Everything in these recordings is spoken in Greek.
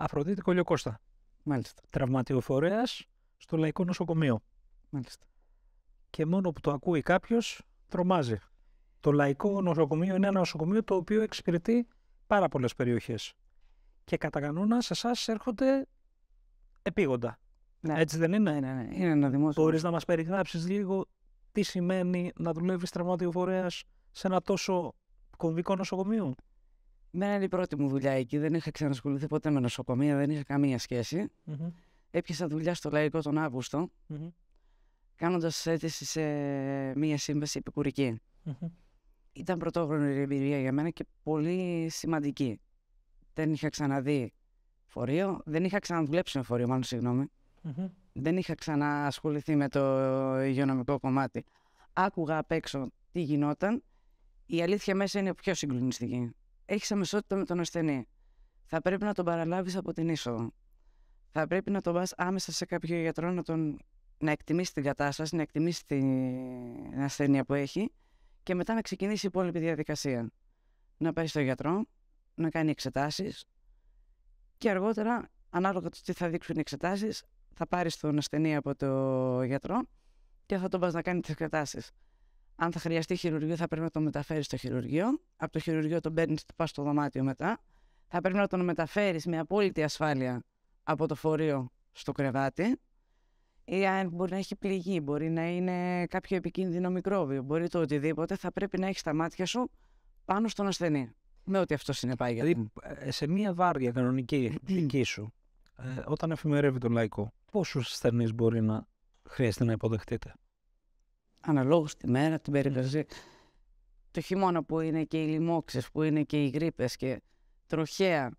Αφροδίτη Κολιοκώστα. Μάλιστα. Τραυματιοφορέας στο Λαϊκό Νοσοκομείο. Μάλιστα. Και μόνο που το ακούει κάποιος, τρομάζει. Το Λαϊκό Νοσοκομείο είναι ένα νοσοκομείο το οποίο εξυπηρετεί πάρα πολλές περιοχές. Και κατά κανόνα σε εσάς έρχονται επίγοντα. Ναι. Έτσι δεν είναι. Ναι, ναι, ναι. Είναι ένα δημόσιο. Μπορείς να μας περιγράψεις λίγο τι σημαίνει να δουλεύεις τραυματιοφορέας σε ένα τόσο κομβικό νοσοκομείο. Μένα η πρώτη μου δουλειά εκεί. Δεν είχα ξανασχοληθεί ποτέ με νοσοκομεία, δεν είχα καμία σχέση. Mm-hmm. Έπιασα δουλειά στο Λαϊκό τον Αύγουστο, mm-hmm. κάνοντας αίτηση σε μία σύμβαση επικουρική. Mm-hmm. Ήταν πρωτόγνωρη εμπειρία για μένα και πολύ σημαντική. Δεν είχα ξαναδεί φορείο, δεν είχα ξαναδουλέψει με φορείο, μάλλον συγγνώμη. Δεν είχα ξανασχοληθεί με το υγειονομικό κομμάτι. Άκουγα απ' έξω τι γινόταν. Η αλήθεια μέσα είναι πιο συγκλονιστική έχεις αμεσότητα με τον ασθενή. Θα πρέπει να τον παραλάβεις από την είσοδο. Θα πρέπει να τον πας άμεσα σε κάποιο γιατρό να τον να εκτιμήσει την κατάσταση, να εκτιμήσει την ασθένεια που έχει και μετά να ξεκινήσει η υπόλοιπη διαδικασία. Να πάει στο γιατρό, να κάνει εξετάσεις και αργότερα, ανάλογα το τι θα δείξουν οι εξετάσεις, θα πάρεις τον ασθενή από το γιατρό και θα τον πας να κάνει τις εξετάσεις. Αν θα χρειαστεί χειρουργείο, θα πρέπει να το μεταφέρεις στο χειρουργείο. Από το χειρουργείο τον παίρνει, πας στο δωμάτιο μετά. Θα πρέπει να τον μεταφέρεις με απόλυτη ασφάλεια από το φορείο στο κρεβάτι. Ή αν μπορεί να έχει πληγή, μπορεί να είναι κάποιο επικίνδυνο μικρόβιο, μπορεί το οτιδήποτε, θα πρέπει να έχεις τα μάτια σου πάνω στον ασθενή. Με ό,τι αυτό συνεπάγεται. Δηλαδή, ε, σε μία βάρδια κανονική δική σου, ε, όταν εφημερεύει το λαϊκό, πόσους ασθενείς μπορεί να χρειαστεί να υποδεχτείτε αναλόγως τη μέρα, την περίπτωση Το χειμώνα που είναι και οι λοιμώξεις, που είναι και οι γρήπες και τροχέα.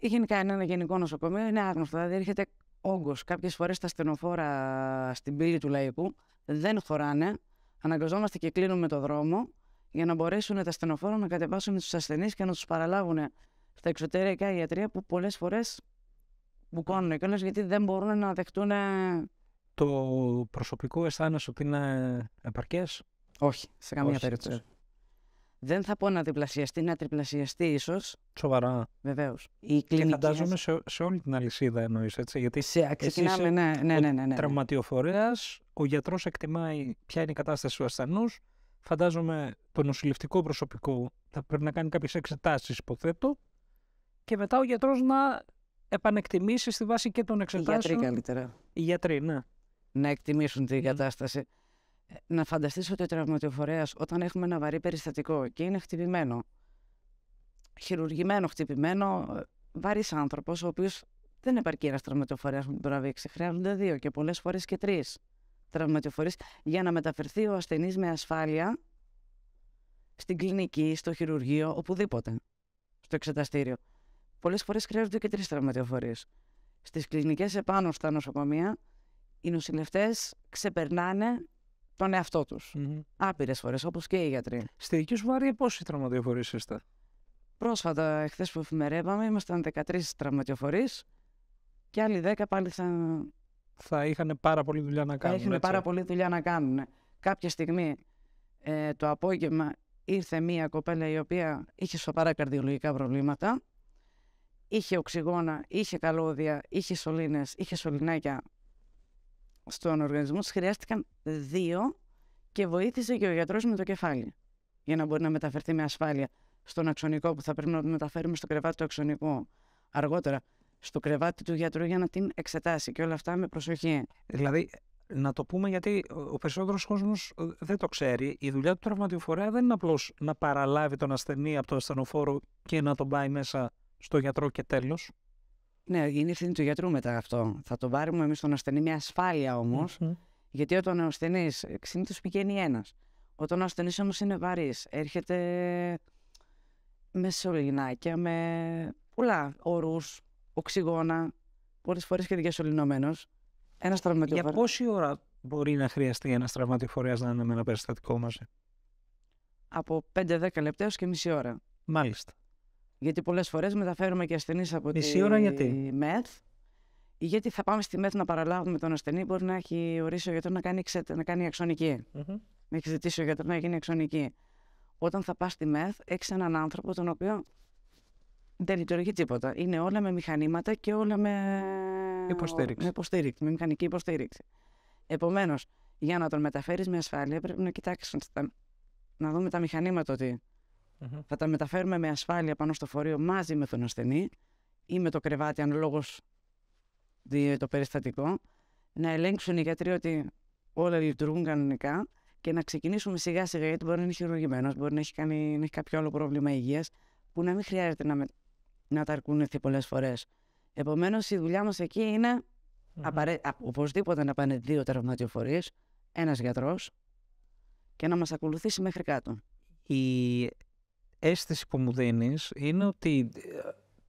Γενικά είναι ένα γενικό νοσοκομείο, είναι άγνωστο, δηλαδή έρχεται όγκος. Κάποιες φορές τα στενοφόρα στην πύλη του λαϊκού δεν χωράνε, αναγκαζόμαστε και κλείνουμε το δρόμο για να μπορέσουν τα στενοφόρα να κατεβάσουν τους ασθενείς και να τους παραλάβουν στα εξωτερικά ιατρία που πολλές φορές μπουκώνουν κιόλας γιατί δεν μπορούν να δεχτούν το προσωπικό αισθάνεσαι ότι είναι επαρκές. Όχι, σε καμία περίπτωση. Δεν θα πω να διπλασιαστεί, να τριπλασιαστεί ίσως. Σοβαρά. Βεβαίως. Και φαντάζομαι σε, σε, όλη την αλυσίδα εννοείς, έτσι. Γιατί σε, είσαι ναι, ναι, ναι, ναι, ναι. Τραυματιοφορέας, ο γιατρός εκτιμάει ποια είναι η κατάσταση του ασθενούς. Φαντάζομαι το νοσηλευτικό προσωπικό θα πρέπει να κάνει κάποιες εξετάσεις, υποθέτω. Και μετά ο γιατρός να επανεκτιμήσει στη βάση και των εξετάσεων. Οι γιατροί καλύτερα. Οι γιατροί, ναι να εκτιμήσουν την κατάσταση. Ε, να φανταστείς ότι ο τραυματιοφορέας όταν έχουμε ένα βαρύ περιστατικό και είναι χτυπημένο, χειρουργημένο, χτυπημένο, ε, βαρύς άνθρωπος, ο οποίος δεν επαρκεί ένας τραυματιοφορέας που να βήξει. Χρειάζονται δύο και πολλές φορές και τρεις τραυματιοφορείς για να μεταφερθεί ο ασθενής με ασφάλεια στην κλινική, στο χειρουργείο, οπουδήποτε, στο εξεταστήριο. Πολλές φορές χρειάζονται και τρεις τραυματιοφορίες. Στις κλινικές επάνω στα νοσοκομεία οι νοσηλευτές ξεπερνάνε τον εαυτό τους. Mm-hmm. Άπειρες φορές, όπως και οι γιατροί. Στη δική σου βάρη, πόσοι τραυματιοφορείς είστε. Πρόσφατα, εχθές που εφημερεύαμε, ήμασταν 13 τραυματιοφορείς και άλλοι 10 πάλι θα. Θα είχαν πάρα πολλή δουλειά να κάνουν. Θα είχαν πάρα πολύ δουλειά να κάνουν. Κάποια στιγμή ε, το απόγευμα ήρθε μία κοπέλα η οποία είχε σοβαρά καρδιολογικά προβλήματα. Είχε οξυγόνα, είχε καλώδια, είχε σωλήνες, είχε σωληνάκια στον οργανισμό τη χρειάστηκαν δύο και βοήθησε και ο γιατρός με το κεφάλι για να μπορεί να μεταφερθεί με ασφάλεια στον αξονικό που θα πρέπει να το μεταφέρουμε στο κρεβάτι του αξονικού αργότερα στο κρεβάτι του γιατρού για να την εξετάσει και όλα αυτά με προσοχή. Δηλαδή, να το πούμε γιατί ο περισσότερος κόσμος ε, δεν το ξέρει. Η δουλειά του τραυματιοφορέα δεν είναι απλώς να παραλάβει τον ασθενή από τον ασθενοφόρο και να τον πάει μέσα στο γιατρό και τέλος. Ναι, είναι ευθύνη του γιατρού μετά αυτό. Θα το πάρουμε εμείς τον ασθενή μια ασφάλεια γιατί όταν ο ασθενής συνήθω πηγαίνει ένας. Όταν ο ασθενής όμως είναι βαρύς, έρχεται με σωληνάκια, με πολλά ορού, οξυγόνα, πολλές φορές και διασωληνωμένος. Ένας τραυματιοφορέα. Για πόση ώρα μπορεί να χρειαστεί ένας τραυματιοφορέα να είναι με ένα περιστατικό μαζί, Από 5-10 λεπτά έως και μισή ώρα. Μάλιστα. Γιατί πολλές φορές μεταφέρουμε και ασθενείς από Μισή τη ώρα γιατί. ΜΕΘ. Γιατί θα πάμε στη ΜΕΘ να παραλάβουμε τον ασθενή, μπορεί να έχει ορίσει ο γιατρός να κάνει, ξε... να κάνει αξονική. Mm-hmm. Να έχει ζητήσει ο γιατρός να γίνει αξονική. Όταν θα πας στη ΜΕΘ, έχεις έναν άνθρωπο τον οποίο δεν λειτουργεί τίποτα. Είναι όλα με μηχανήματα και όλα με υποστήριξη. Με, με μηχανική υποστήριξη. Επομένως, για να τον μεταφέρεις με ασφάλεια, πρέπει να κοιτάξεις να δούμε τα μηχανήματα ότι hmm θα τα μεταφέρουμε με ασφάλεια πάνω στο φορείο μαζί με τον ασθενή ή με το κρεβάτι, αν λόγο το περιστατικό, να ελέγξουν οι γιατροί ότι όλα λειτουργούν κανονικά και να ξεκινήσουμε σιγά σιγά γιατί μπορεί να είναι χειρουργημένος, μπορεί να έχει, κάνει, να έχει κάποιο άλλο πρόβλημα υγείας που να μην χρειάζεται να, με, να τα έτσι πολλές φορές. Επομένως, η δουλειά μας εκεί είναι mm-hmm. οπωσδήποτε να πάνε δύο τραυματιοφορεί, ένας γιατρός και να μας ακολουθήσει μέχρι κάτω. Η αίσθηση που μου δίνεις είναι ότι ε,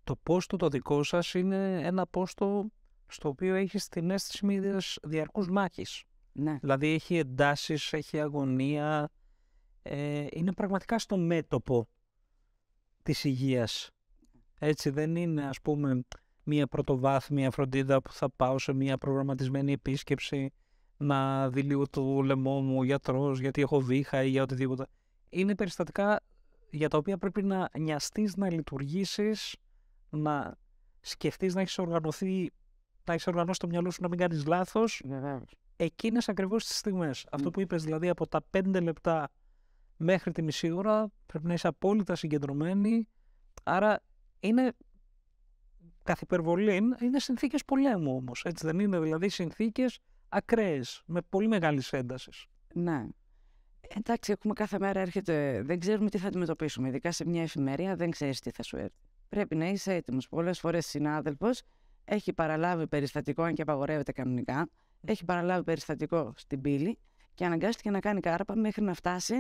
το πόστο το δικό σας είναι ένα πόστο στο οποίο έχεις την αίσθηση μιας διαρκούς μάχης. Ναι. Δηλαδή έχει εντάσεις, έχει αγωνία, ε, είναι πραγματικά στο μέτωπο της υγείας. Έτσι δεν είναι ας πούμε μια πρωτοβάθμια φροντίδα που θα πάω σε μια προγραμματισμένη επίσκεψη να δει λίγο το λαιμό μου ο γιατρός γιατί έχω βήχα ή για οτιδήποτε. Είναι περιστατικά για τα οποία πρέπει να νοιαστείς να λειτουργήσεις, να σκεφτείς, να έχεις οργανωθεί, να έχεις οργανώσει το μυαλό σου να μην κάνεις λάθος. Εκείνες ακριβώς τις στιγμές. Αυτό που είπες δηλαδή από τα πέντε λεπτά μέχρι τη μισή ώρα πρέπει να είσαι απόλυτα συγκεντρωμένη. Άρα είναι καθ' είναι συνθήκες πολέμου όμως. Έτσι δεν είναι δηλαδή συνθήκες ακραίες, με πολύ μεγάλης έντασης. Ναι. Εντάξει, έχουμε κάθε μέρα έρχεται. Δεν ξέρουμε τι θα αντιμετωπίσουμε. Ειδικά σε μια εφημερία δεν ξέρεις τι θα σου έρθει. Πρέπει να είσαι έτοιμος. Πολλές φορές συνάδελφος έχει παραλάβει περιστατικό, αν και απαγορεύεται κανονικά. Έχει παραλάβει περιστατικό στην πύλη και αναγκάστηκε να κάνει κάρπα μέχρι να φτάσει.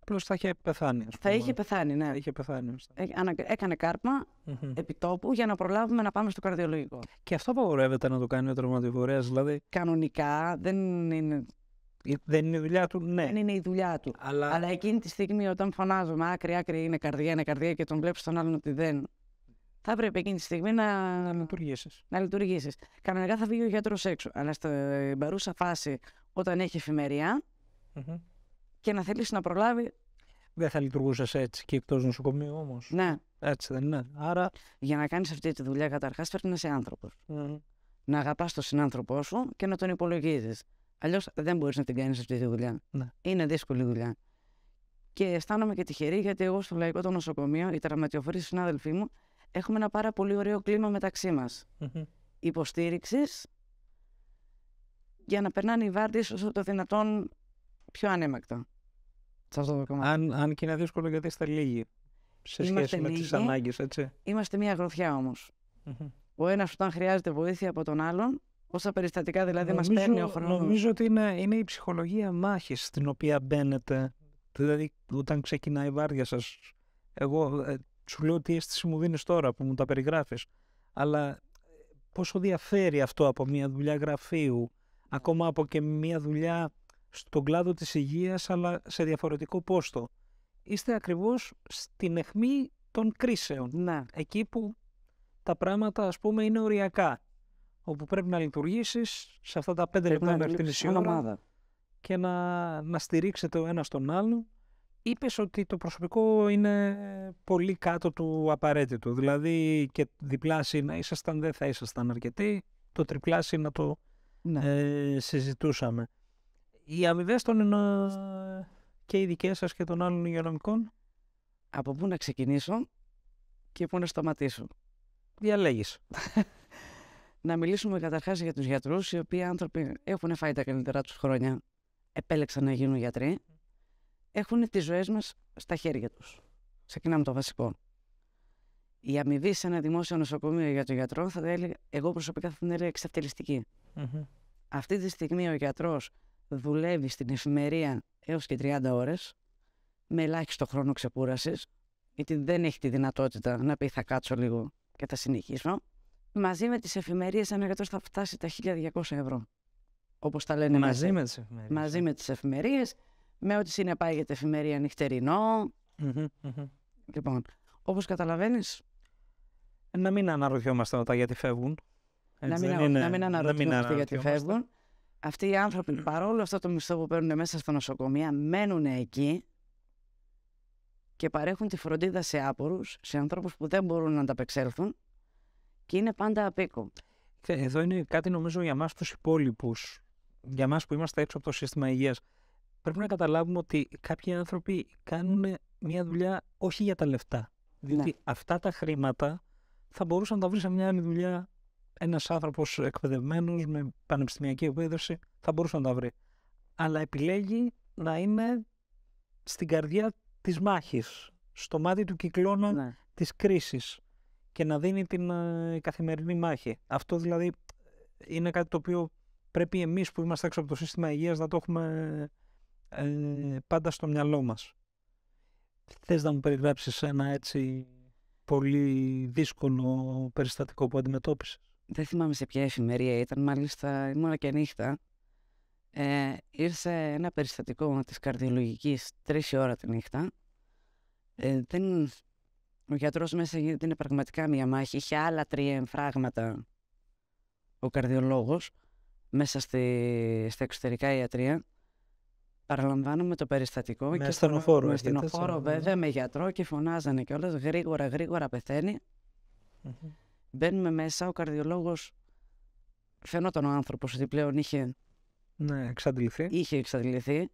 Απλώς θα είχε πεθάνει. Θα είχε πεθάνει, ναι. Είχε πεθάνει. Ε, έκανε κάρπα mm-hmm. επιτόπου για να προλάβουμε να πάμε στο καρδιολογικό. Και αυτό απαγορεύεται να το κάνει ο τραυματιφορέα, δηλαδή. Κανονικά δεν είναι δεν είναι η δουλειά του, ναι. Δεν είναι η δουλειά του. Αλλά, Αλλά εκείνη τη στιγμή όταν φωνάζουμε άκρη, άκρη είναι καρδιά, είναι καρδιά και τον βλέπεις τον άλλον ότι δεν. Θα έπρεπε εκείνη τη στιγμή να, λειτουργήσεις. Να λειτουργήσεις. Κανονικά θα βγει ο γιατρός έξω. Αλλά στην παρούσα φάση, όταν έχει εφημερία mm-hmm. και να θέλει να προλάβει. Δεν θα λειτουργούσες έτσι και εκτός νοσοκομείου όμως. Ναι. Έτσι δεν είναι. Άρα... Για να κάνεις αυτή τη δουλειά, καταρχάς πρέπει να είσαι Να αγαπάς τον συνάνθρωπό σου και να τον υπολογίζεις. Αλλιώς δεν μπορείς να την κάνεις αυτή τη δουλειά. Ναι. Είναι δύσκολη δουλειά. Και αισθάνομαι και τυχερή γιατί εγώ στο λαϊκό το νοσοκομείο, οι τραυματιοφορείς συνάδελφοί μου, έχουμε ένα πάρα πολύ ωραίο κλίμα μεταξύ μας. Mm-hmm. Υποστήριξης για να περνάνε οι βάρδιε όσο το δυνατόν πιο ανέμακτο. Σε αυτό Αν, αν και είναι δύσκολο γιατί είστε λίγοι σε σχέση με τις ανάγκες, έτσι. Είμαστε μια γροθια όμως. όμως. Mm-hmm. Ο ένας όταν χρειάζεται βοήθεια από τον άλλον, Πόσα περιστατικά δηλαδή μας παίρνει ο χρόνος. Νομίζω ότι είναι, είναι η ψυχολογία μάχης στην οποία μπαίνετε. Δηλαδή, όταν ξεκινάει η βάρδια σας, εγώ ε, σου λέω τι αίσθηση μου δίνεις τώρα που μου τα περιγράφεις. Αλλά ε, πόσο διαφέρει αυτό από μια δουλειά γραφείου, ακόμα από και μια δουλειά στον κλάδο της υγείας, αλλά σε διαφορετικό πόστο. Είστε ακριβώς στην αιχμή των κρίσεων. Να. Εκεί που τα πράγματα, ας πούμε, είναι οριακά όπου πρέπει να λειτουργήσεις σε αυτά τα πέντε λεπτά μέχρι την ομάδα και να, να στηρίξετε ο στον τον άλλον. Είπες ότι το προσωπικό είναι πολύ κάτω του απαραίτητου. Δηλαδή και διπλάσιοι να ήσασταν δεν θα ήσασταν αρκετοί, το τριπλάσιο να το ναι. ε, συζητούσαμε. Οι αμοιβές των και οι δικές σας και των άλλων υγειονομικών. Από πού να ξεκινήσω και πού να σταματήσω. Διαλέγεις. να μιλήσουμε καταρχάς για τους γιατρούς, οι οποίοι άνθρωποι έχουν φάει τα καλύτερά τους χρόνια, επέλεξαν να γίνουν γιατροί, έχουν τις ζωές μας στα χέρια τους. Ξεκινάμε το βασικό. Η αμοιβή σε ένα δημόσιο νοσοκομείο για τον γιατρό θα έλεγε εγώ προσωπικά θα την ελεγα εξαυτελιστική. Αυτή τη στιγμή ο γιατρός δουλεύει στην εφημερία έως και 30 ώρες, με ελάχιστο χρόνο ξεκούρασης, γιατί δεν έχει τη δυνατότητα να πει θα κάτσω λίγο και θα συνεχίσω μαζί με τις εφημερίες, ένα γιατρό θα φτάσει τα 1200 ευρώ. Όπως τα λένε μαζί. Μέσα. με τις εφημερίες. Μαζί ε. με τις εφημερίες. με ό,τι συνεπάγεται εφημερία νυχτερινό. Mm-hmm, mm-hmm. Λοιπόν, Όπως καταλαβαίνεις, Να μην αναρωτιόμαστε μετά γιατί φεύγουν. Έτσι, να, μην, είναι... να αναρωτιόμαστε γιατί φεύγουν. Αυτοί οι άνθρωποι, παρόλο αυτό το μισθό που παίρνουν μέσα στα νοσοκομεία, μένουν εκεί και παρέχουν τη φροντίδα σε άπορους, σε ανθρώπους που δεν μπορούν να ανταπεξέλθουν και είναι πάντα απίκο. Εδώ είναι κάτι νομίζω για μας τους υπόλοιπους, για εμά που είμαστε έξω από το σύστημα υγείας. Πρέπει να καταλάβουμε ότι κάποιοι άνθρωποι κάνουν μια δουλειά όχι για τα λεφτά. Διότι ναι. αυτά τα χρήματα θα μπορούσαν να τα βρει σε μια άλλη δουλειά ένας άνθρωπος εκπαιδευμένος με πανεπιστημιακή εκπαίδευση θα μπορούσε να τα βρει. Αλλά επιλέγει να είναι στην καρδιά της μάχης, στο μάτι του κυκλώνα ναι. της κρίσης και να δίνει την ε, καθημερινή μάχη. Αυτό δηλαδή ε, είναι κάτι το οποίο πρέπει εμείς που είμαστε έξω από το σύστημα υγείας να το έχουμε ε, πάντα στο μυαλό μας. Θες να μου περιγράψεις ένα έτσι πολύ δύσκολο περιστατικό που αντιμετώπισες. Δεν θυμάμαι σε ποια εφημερία ήταν, μάλιστα ήμουνα και νύχτα. Ε, ήρθε ένα περιστατικό της καρδιολογικής τρεις ώρα τη νύχτα. δεν ο γιατρός μέσα είναι πραγματικά μία μάχη. Είχε άλλα τρία εμφράγματα ο καρδιολόγος μέσα στη, στα εξωτερικά ιατρία. Παραλαμβάνουμε το περιστατικό. Με και ασθενοφόρο. Με ασθενοφόρο βέβαια, ναι. με γιατρό και φωνάζανε κιόλας. Γρήγορα, γρήγορα πεθαίνει. Μπαίνουμε μέσα, ο καρδιολόγος φαινόταν ο άνθρωπος ότι πλέον είχε... Ναι, εξαντληθεί. Είχε εξαντληθεί.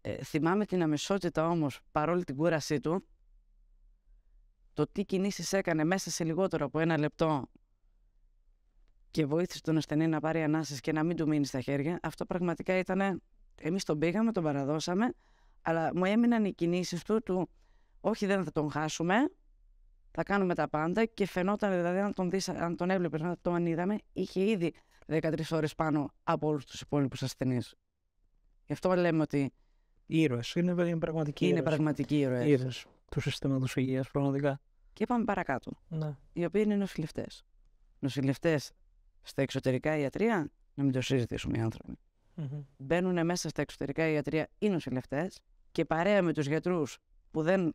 Ε, θυμάμαι την αμεσότητα όμως, παρόλη την κούρασή του, το τι κινήσεις έκανε μέσα σε λιγότερο από ένα λεπτό και βοήθησε τον ασθενή να πάρει ανάσες και να μην του μείνει στα χέρια, αυτό πραγματικά ήταν, εμείς τον πήγαμε, τον παραδώσαμε, αλλά μου έμειναν οι κινήσεις του, του όχι δεν θα τον χάσουμε, θα κάνουμε τα πάντα και φαινόταν δηλαδή αν τον, δεις, αν τον έβλεπες, τον είδαμε, είχε ήδη 13 ώρες πάνω από όλους τους υπόλοιπους ασθενείς. Γι' αυτό λέμε ότι... Ηρωέ είναι πραγματικοί ήρωες. Είναι πραγματικοί ήρωες. ήρωες του συστήματος υγείας, πραγματικά. Και πάμε παρακάτω. Ναι. Οι οποίοι είναι νοσηλευτές. Νοσηλευτές στα εξωτερικά ιατρία, να μην το συζητήσουν οι άνθρωποι. Μπαίνουν μέσα στα εξωτερικά ιατρία οι νοσηλευτές και παρέα με τους γιατρούς που δεν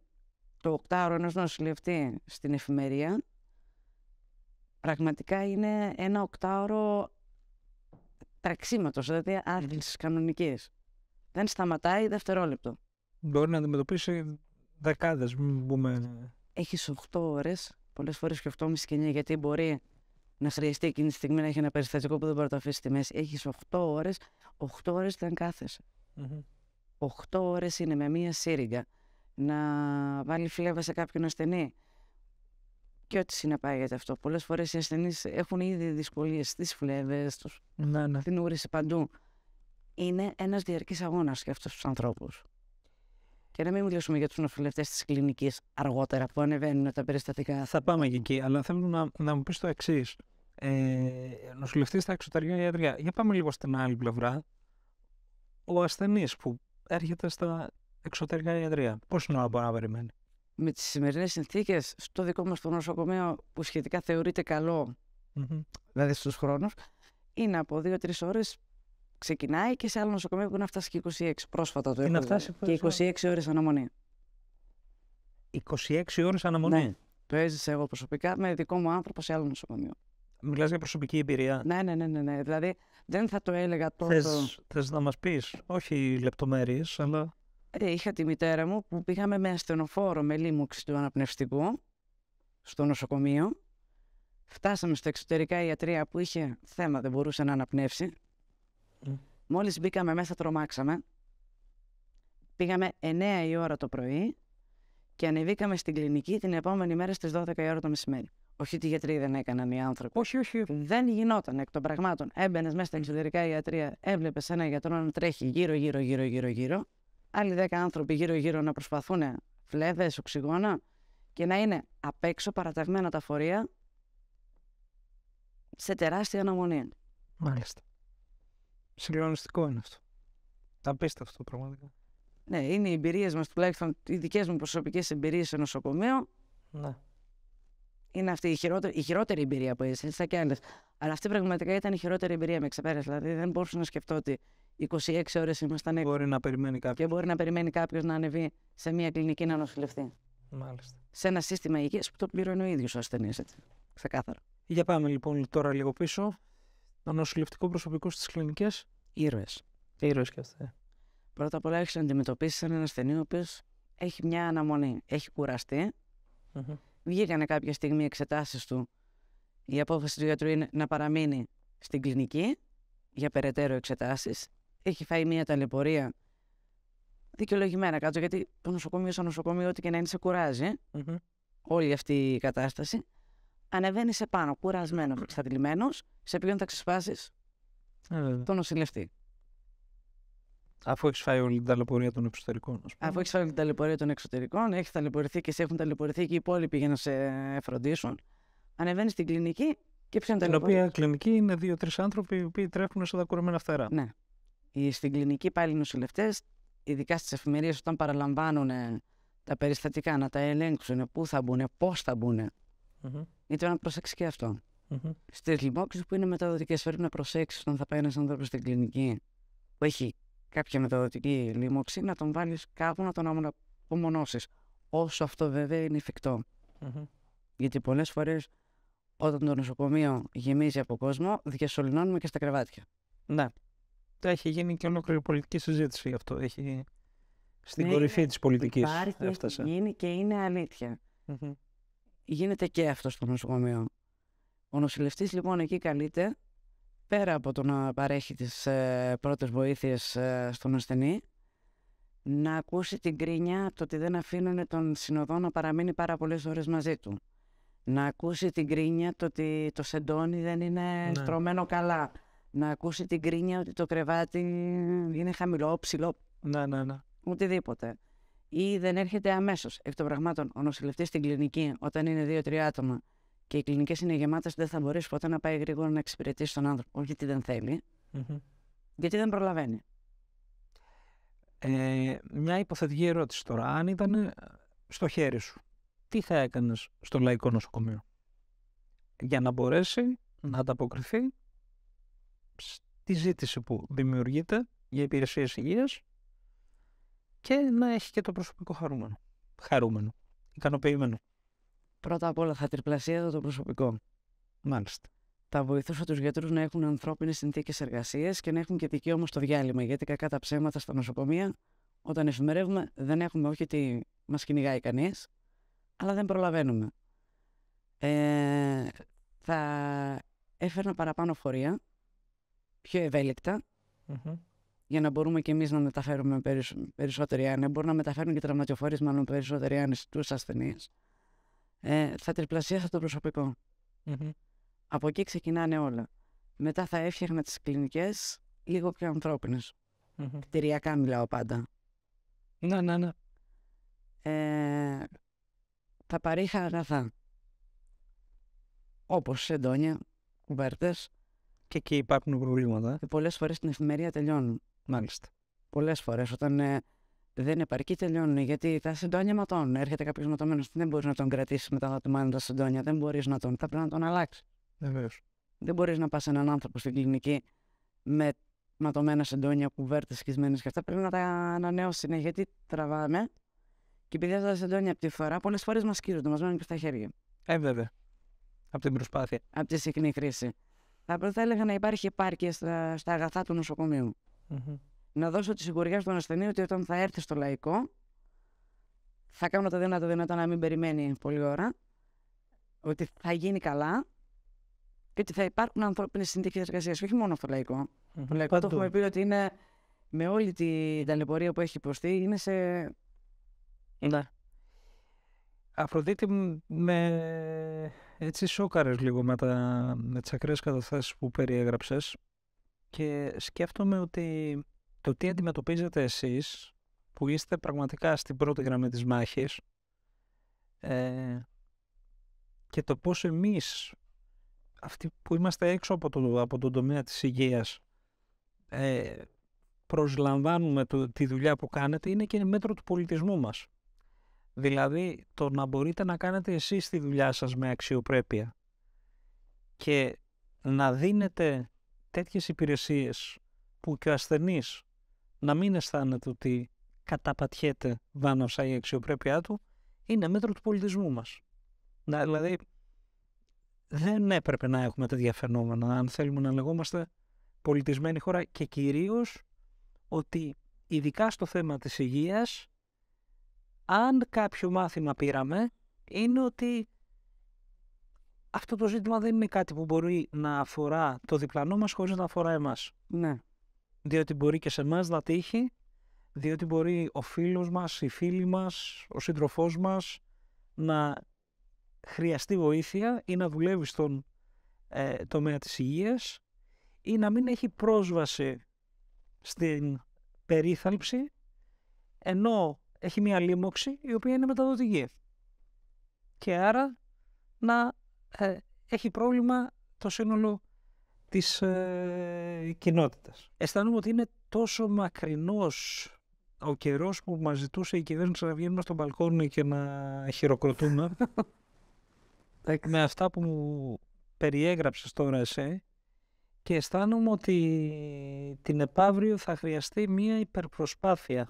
το οκτάωρο ενός νοσηλευτή στην εφημερία, πραγματικά είναι ένα οκτάωρο τραξίματος, δηλαδή άθλησης κανονικής. Δεν σταματάει δευτερόλεπτο. Μπορεί να αντιμετωπίσει Δεκάδες, μην πούμε. Έχει 8 ώρες, πολλές φορές και 8,5 και 9, γιατί μπορεί να χρειαστεί εκείνη τη στιγμή να έχει ένα περιστατικό που δεν μπορεί να το αφήσει στη μέση. Έχεις 8 ώρε, 8 ώρε δεν καθεσαι mm-hmm. 8 ώρες είναι με μία σύριγγα να βάλει φλέβα σε κάποιον ασθενή. Και ό,τι συνεπάγεται αυτό. Πολλές φορές οι ασθενείς έχουν ήδη δυσκολίες στις φλέβες τους, ναι, ναι. την ούρηση παντού. Είναι ένας διαρκής αγώνας για αυτούς τους ανθρώπους. Και να μην μιλήσουμε για τους νοσηλευτέ της κλινικής αργότερα που ανεβαίνουν τα περιστατικά. Θα πάμε και εκεί, αλλά θέλω να, να μου πεις το εξής. Ε, νοσηλευτής στα εξωτερικά ιατρία. Για πάμε λίγο στην άλλη πλευρά. Ο ασθενής που έρχεται στα εξωτερικά ιατρία, πόση ώρα μπορεί να περιμένει. Με τις σημερινές συνθήκες, στο δικό μας το νοσοκομείο που σχετικά θεωρείται καλό, mm-hmm. δηλαδή στους χρόνους, είναι από 2-3 ώρες ξεκινάει και σε άλλο νοσοκομείο που είναι να φτάσει και 26. Πρόσφατα το έχω Και 26 ώρες αναμονή. 26 ώρες αναμονή. Ναι. Το έζησα εγώ προσωπικά με δικό μου άνθρωπο σε άλλο νοσοκομείο. Μιλάς για προσωπική εμπειρία. Ναι, ναι, ναι, ναι, ναι. Δηλαδή δεν θα το έλεγα τόσο. Θες, να μας πεις, όχι λεπτομέρειες, αλλά. Ε, είχα τη μητέρα μου που πήγαμε με ασθενοφόρο με λίμωξη του αναπνευστικού στο νοσοκομείο. Φτάσαμε στα εξωτερικά ιατρία που είχε θέμα, δεν μπορούσε να αναπνεύσει. Μόλις Μόλις μπήκαμε μέσα τρομάξαμε. Πήγαμε 9 η ώρα το πρωί και ανεβήκαμε στην κλινική την επόμενη μέρα στις 12 η ώρα το μεσημέρι. Όχι ότι οι γιατροί δεν έκαναν οι άνθρωποι. Όχι, όχι. Δεν γινόταν εκ των πραγμάτων. Έμπαινες μέσα στα εξωτερικά ιατρία, έβλεπες ένα γιατρό να τρέχει γύρω-γύρω-γύρω-γύρω. Άλλοι 10 άνθρωποι γύρω-γύρω να προσπαθούν φλέβες, οξυγόνα και να είναι απ' έξω παραταγμένα τα φορεία σε τεράστια αναμονή. Μάλιστα. Συγκλονιστικό είναι αυτό. Απίστευτο πραγματικά. Ναι, είναι οι εμπειρίες μας, τουλάχιστον οι δικές μου προσωπικές εμπειρίες σε νοσοκομείο. Ναι. Είναι αυτή η χειρότερη, η χειρότερη εμπειρία που είσαι, και άλλε. Αλλά αυτή πραγματικά ήταν η χειρότερη εμπειρία, με ξεπέρασε. Δηλαδή δεν μπορούσα να σκεφτώ ότι 26 ώρες ήμασταν έξω. Μπορεί να περιμένει κάποιος. Και μπορεί να περιμένει κάποιος να ανεβεί σε μια κλινική να νοσηλευτεί. Μάλιστα. Σε ένα σύστημα υγείας που το πληρώνει ο ίδιος ο ασθενής, Ξεκάθαρα. Για πάμε λοιπόν τώρα λίγο πίσω το νοσηλευτικό προσωπικό στις κλινικές ήρωες. Ήρωες και Πρώτα απ' όλα έχεις να αντιμετωπίσεις έναν ασθενή ο οποίος έχει μια αναμονή. Έχει κουραστεί. Mm-hmm. Βγήκανε κάποια στιγμή εξετάσεις του. Η απόφαση του γιατρού είναι να παραμείνει στην κλινική για περαιτέρω εξετάσεις. Έχει φάει μια ταλαιπωρία δικαιολογημένα κάτω, γιατί το νοσοκομείο, σαν νοσοκομείο, ό,τι και να είναι, σε κουράζει mm-hmm. όλη αυτή η κατάσταση ανεβαίνεις επάνω, κουρασμένο, εξαντλημένο, σε ποιον θα ξεσπάσεις ε, τον νοσηλευτή. Αφού έχεις φάει όλη την ταλαιπωρία των εξωτερικών, ας πούμε. Αφού έχεις φάει όλη την ταλαιπωρία των εξωτερικών, έχεις ταλαιπωρηθεί και σε έχουν ταλαιπωρηθεί και οι υπόλοιποι για να σε φροντίσουν. Ανεβαίνεις στην κλινική και ποιον Την οποία κλινική είναι δύο-τρει άνθρωποι οι οποίοι τρέχουν σε δακουρεμένα φτερά. Ναι. Στην κλινική πάλι οι νοσηλευτές, ειδικά στις εφημερίες, όταν παραλαμβάνουν τα περιστατικά να τα ελέγξουν πού θα μπουν, πώς θα μπουν. Γιατί πρέπει να προσέξεις και αυτό. Mm-hmm. Στις λοιμώξεις που είναι μεταδοτικές, πρέπει να προσέξεις όταν θα πάει ένας άνθρωπος στην κλινική που έχει κάποια μεταδοτική λοιμόξη, να τον βάλεις κάπου να τον απομονώσεις. Όσο αυτό βέβαια είναι Γιατί πολλές φορές όταν το νοσοκομείο γεμίζει από κόσμο, διασωληνώνουμε και στα κρεβάτια. Ναι. Το Έχει γίνει και ολόκληρη πολιτική συζήτηση γι' αυτό. Έχει... Στην ναι, κορυφή ναι. της πολιτικής. Υπάρχει, έχει γίνει και είναι αλήθεια γίνεται και αυτός στο νοσοκομείο. Ο νοσηλευτής, λοιπόν εκεί καλείται, πέρα από το να παρέχει τις ε, πρώτες βοήθειες ε, στον ασθενή, να ακούσει την κρίνια το ότι δεν αφήνουν τον συνοδό να παραμείνει πάρα πολλές ώρες μαζί του. Να ακούσει την κρίνια το ότι το σεντόνι δεν είναι ναι. στρωμένο καλά. Να ακούσει την κρίνια ότι το κρεβάτι είναι χαμηλό, ψηλό. Ναι, ναι, ναι. Οτιδήποτε ή δεν έρχεται αμέσως. Εκ των πραγμάτων, ο νοσηλευτής στην κλινική, όταν είναι δύο-τρία άτομα και οι κλινικές είναι γεμάτες, δεν θα μπορέσει ποτέ να πάει γρήγορα να εξυπηρετήσεις τον άνθρωπο. γιατί δεν θέλει, mm-hmm. γιατί δεν προλαβαίνει. Ε, μια υποθετική ερώτηση τώρα. Αν ήταν ε, στο χέρι σου, τι θα έκανες στο λαϊκό νοσοκομείο για να μπορέσει να ανταποκριθεί στη ζήτηση που δημιουργείται για υπηρεσίες υγείας και να έχει και το προσωπικό χαρούμενο. Χαρούμενο. Ικανοποιημένο. Πρώτα απ' όλα θα τριπλασίαζα το προσωπικό. Μάλιστα. Θα βοηθούσα τους γιατρούς να έχουν ανθρώπινες συνθήκες εργασίας και να έχουν και δικαίωμα στο διάλειμμα. Γιατί κακά τα ψέματα στα νοσοκομεία, όταν εφημερεύουμε, δεν έχουμε όχι ότι μας κυνηγάει κανείς, αλλά δεν προλαβαίνουμε. Ε, θα έφερνα παραπάνω φορεία, πιο ευελικτα για να μπορούμε και εμείς να μεταφέρουμε περισ... περισσότερη Μπορούν να μεταφέρουν και τραυματιοφόρες, μάλλον περισσότερη άνεση στους ασθενείς. Ε, θα τριπλασίασα το προσωπικό. Mm-hmm. Από εκεί ξεκινάνε όλα. Μετά θα έφτιαχνα τις κλινικές λίγο πιο ανθρώπινες. Mm-hmm. Κτηριακά μιλάω πάντα. Να, ναι, ναι. Ε, θα παρήχα αγαθά. Όπως σεντόνια, κουβέρτες. Και εκεί υπάρχουν προβλήματα. πολλές φορές την εφημερία τελειώνουν. Μάλιστα. Πολλές φορές όταν ε, δεν επαρκεί, τελειώνουν. Γιατί τα συντόνια ματώνουν. Έρχεται κάποιος ματωμένος που δεν μπορείς να τον κρατήσεις μετά να τα συντόνια. Δεν μπορείς να τον. Θα πρέπει να τον αλλάξεις. Βεβαίως. Δεν μπορείς να πας έναν άνθρωπο στην κλινική με ματωμένα συντόνια, κουβέρτες σκισμένες και αυτά. Πρέπει να τα ανανεώσεις. Ναι, γιατί τραβάμε. Και επειδή αυτά τα συντόνια από τη φορά, πολλές φορές μας κύρονται, μας μένουν και στα χέρια. Ε, βέβαια. Από την προσπάθεια. Από τη συχνή χρήση. θα έλεγα να υπάρχει επάρκεια στα, στα αγαθά του νοσοκομείου. Να δώσω τη σιγουριά στον ασθενή ότι όταν θα έρθει στο λαϊκό, θα κάνω το δυνατό δυνατό να μην περιμένει πολλή ώρα, ότι θα γίνει καλά και ότι θα υπάρχουν ανθρώπινες συνθήκες εργασίας. Όχι μόνο στο λαικο Το λαϊκό το έχουμε πει ότι είναι με όλη την ταλαιπωρία που έχει υποστεί, είναι σε. Ναι. Αφροδίτη, με έτσι σόκαρες λίγο με, τα... με τις ακραίες καταστάσεις που περιέγραψες και σκέφτομαι ότι το τι αντιμετωπίζετε εσείς που είστε πραγματικά στην πρώτη γραμμή της μάχης ε, και το πώς εμείς αυτοί που είμαστε έξω από τον από τον τομέα της υγείας ε, προσλαμβάνουμε το, τη δουλειά που κάνετε είναι και μέτρο του πολιτισμού μας. Δηλαδή το να μπορείτε να κάνετε εσείς τη δουλειά σας με αξιοπρέπεια και να δίνετε τέτοιες υπηρεσίες που και ο ασθενής να μην αισθάνεται ότι καταπατιέται βάναυσα η αξιοπρέπειά του, είναι μέτρο του πολιτισμού μας. δηλαδή, δεν έπρεπε να έχουμε τέτοια φαινόμενα, αν θέλουμε να λεγόμαστε πολιτισμένη χώρα και κυρίως ότι ειδικά στο θέμα της υγείας, αν κάποιο μάθημα πήραμε, είναι ότι αυτό το ζήτημα δεν είναι κάτι που μπορεί να αφορά το διπλανό μας χωρίς να αφορά εμάς. Ναι. Διότι μπορεί και σε μας να τύχει, διότι μπορεί ο φίλος μας, η φίλη μας, ο σύντροφός μας να χρειαστεί βοήθεια ή να δουλεύει στον ε, τομέα της υγείας ή να μην έχει πρόσβαση στην περίθαλψη ενώ έχει μια λίμωξη η οποία είναι μεταδοτική. Και άρα να ε, έχει πρόβλημα το σύνολο της ε, κοινότητας. Αισθάνομαι ότι είναι τόσο μακρινός ο καιρός που μας ζητούσε η κυβέρνηση να βγαίνουμε στο μπαλκόνι και να χειροκροτούμε με αυτά που μου περιέγραψες τώρα εσύ και αισθάνομαι ότι την επαύριο θα χρειαστεί μία υπερπροσπάθεια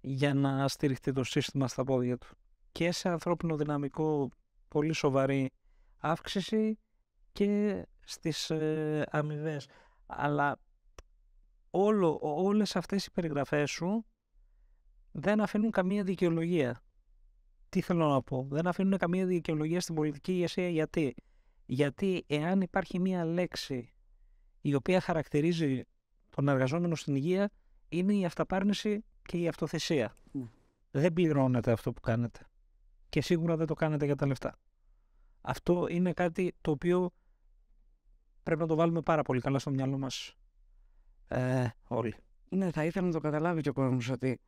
για να στηριχτεί το σύστημα στα πόδια του και σε ανθρώπινο δυναμικό πολύ σοβαρή αύξηση και στις ε, αμοιβές. Αλλά όλο, όλες αυτές οι περιγραφές σου δεν αφήνουν καμία δικαιολογία. Τι θέλω να πω. Δεν αφήνουν καμία δικαιολογία στην πολιτική ηγεσία. Γιατί. Γιατί εάν υπάρχει μία λέξη η οποία χαρακτηρίζει τον εργαζόμενο στην υγεία είναι η αυταπάρνηση και η αυτοθεσία. Ναι. Δεν πληρώνεται αυτό που κάνετε και σίγουρα δεν το κάνετε για τα λεφτά. Αυτό είναι κάτι το οποίο πρέπει να το βάλουμε πάρα πολύ καλά στο μυαλό μας ε, όλοι. Ναι, θα ήθελα να το καταλάβει και ο κόσμος ότι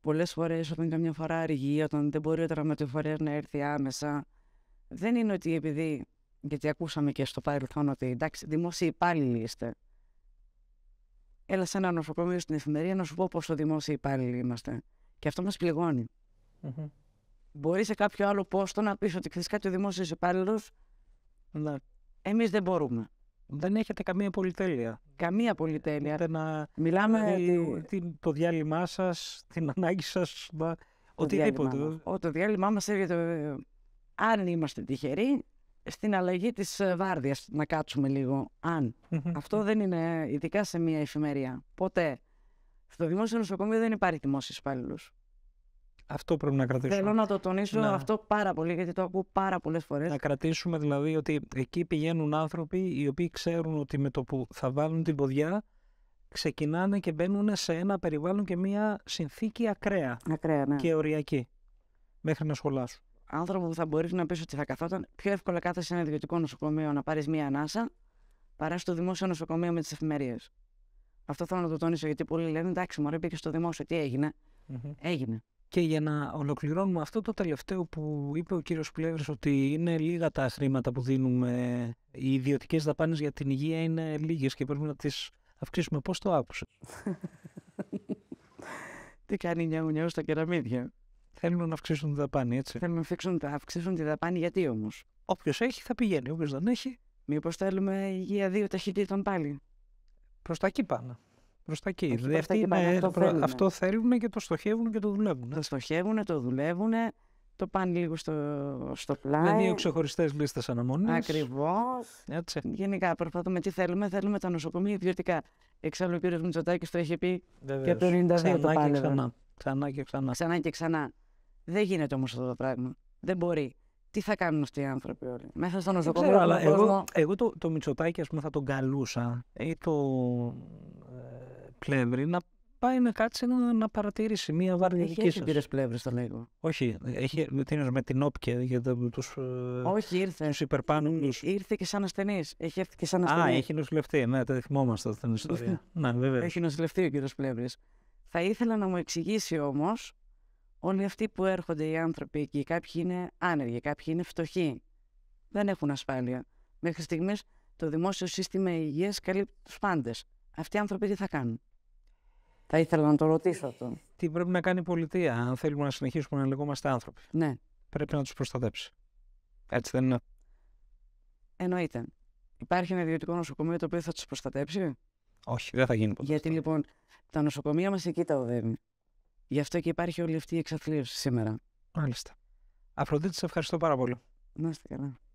πολλές φορές όταν καμιά φορά αργεί, όταν δεν μπορεί ο τραυματιοφορέα να έρθει άμεσα, δεν είναι ότι επειδή, γιατί ακούσαμε και στο παρελθόν ότι εντάξει, δημόσιοι υπάλληλοι είστε. Έλα σε ένα νοσοκομείο στην εφημερία να σου πω πόσο δημόσιοι υπάλληλοι είμαστε. Και αυτό μας πληγωνει mm-hmm. Μπορεί σε κάποιο άλλο πόστο να πεις ότι ξέρεις κάτι ο δημόσιος υπάλληλος. Ναι. Εμείς δεν μπορούμε. Δεν έχετε καμία πολυτέλεια. Καμία πολυτέλεια. να... Μιλάμε. τη... Το διάλειμμά σας, την ανάγκη σας. Οτιδήποτε. Το διάλειμμά μας έρχεται. Ε, αν είμαστε τυχεροί, στην αλλαγή της ε, βάρδιας να κάτσουμε λίγο, αν. Αυτό δεν είναι ειδικά σε μια εφημερία. Ποτέ. Στο δημόσιο νοσοκομείο δεν υπάρχει δημόσιος υπάλληλος. Αυτό πρέπει να κρατήσουμε. Θέλω να το τονίσω αυτό πάρα πολύ, γιατί το ακούω πάρα πολλές φορές. Να κρατήσουμε δηλαδή ότι εκεί πηγαίνουν άνθρωποι οι οποίοι ξέρουν ότι με το που θα βάλουν την ποδιά ξεκινάνε και μπαίνουν σε ένα περιβάλλον και μια συνθήκη ακραία. Ακραία, ναι. Και οριακή. Μέχρι να σχολάσουν. Άνθρωπο που θα μπορείς να πεις ότι θα καθόταν πιο εύκολα κάθεσαι σε ένα ιδιωτικό νοσοκομείο να πάρεις μία ανάσα παρά στο δημόσιο νοσοκομείο με τις εφημερίες. Αυτό θέλω να το τονίσω γιατί πολλοί λένε εντάξει, μου πήγες στο δημόσιο, τι εγινε Έγινε. Και για να ολοκληρώνουμε αυτό το τελευταίο που είπε ο κύριος Πλεύρης ότι είναι λίγα τα χρήματα που δίνουμε, οι ιδιωτικές δαπάνες για την υγεία είναι λίγες και πρέπει να τις αυξήσουμε. Πώς το άκουσες. Τι κάνει νιάου νιάου στα κεραμίδια. Θέλουν να αυξήσουν τη δαπάνη, έτσι. Θέλουν να αυξήσουν τη δαπάνη, γιατί όμως. Όποιος έχει θα πηγαίνει, όποιος δεν έχει. Μήπως θέλουμε υγεία δύο ταχυτήτων πάλι. Προς τα εκεί πάνω τα εκεί. Δηλαδή αυτό, θέλουν. αυτό θέλουν και το στοχεύουν και το δουλεύουν. Το στοχεύουν, το δουλεύουν, το πάνε λίγο στο, στο πλάι. Με δύο ξεχωριστές λίστες αναμονής. Ακριβώς. Γενικά προσπαθούμε τι θέλουμε. Θέλουμε τα νοσοκομεία ιδιωτικά. Εξάλλου ο κ. Μητσοτάκης το έχει πει Βεβαίως. και από το 1992 το Ξανά. ξανά και ξανά. Ξανά και ξανά. Δεν γίνεται όμως αυτό το πράγμα. Δεν μπορεί. Τι θα κάνουν αυτοί οι άνθρωποι όλοι. Μέσα στο νοσοκομείο. εγώ, εγώ το, το Μητσοτάκη, ας πούμε, θα τον καλούσα ή το. Ε, πλεύρη να πάει να κάτσει να, να παρατηρήσει μία βαρδική. Έχει πήρες πλεύρες θα λέγω. Όχι, έχει, με την όπια για του. Όχι, ήρθε. Τους υπερπάνους. Ήρθε και σαν ασθενής. Έχει έρθει και σαν ασθενή. Α, έχει νοσηλευτεί. Ναι, το θυμόμαστε αυτήν την ιστορία. ναι, βέβαια. Έχει νοσηλευτεί ο κύριος Πλεύρης. Θα ήθελα να μου εξηγήσει όμως όλοι αυτοί που έρχονται οι άνθρωποι εκεί. Κάποιοι είναι άνεργοι, κάποιοι είναι φτωχοί. Δεν έχουν ασφάλεια. Μέχρι στιγμής το δημόσιο σύστημα υγείας καλύπτει τους πάντες. Αυτοί οι άνθρωποι τι θα κάνουν. Θα ήθελα να το ρωτήσω τον. Τι πρέπει να κάνει η πολιτεία, αν θέλουμε να συνεχίσουμε να λεγόμαστε άνθρωποι. Ναι. Πρέπει να τους προστατέψει. Έτσι δεν είναι. Εννοείται. Υπάρχει ένα ιδιωτικό νοσοκομείο το οποίο θα τους προστατέψει. Όχι, δεν θα γίνει ποτέ. Γιατί λοιπόν τα νοσοκομεία μας εκεί τα οδεύουν. Γι' αυτό και υπάρχει όλη αυτή η εξαθλίωση σήμερα. Μάλιστα. Αφροδίτη, σε ευχαριστώ πάρα πολύ. Να είστε καλά.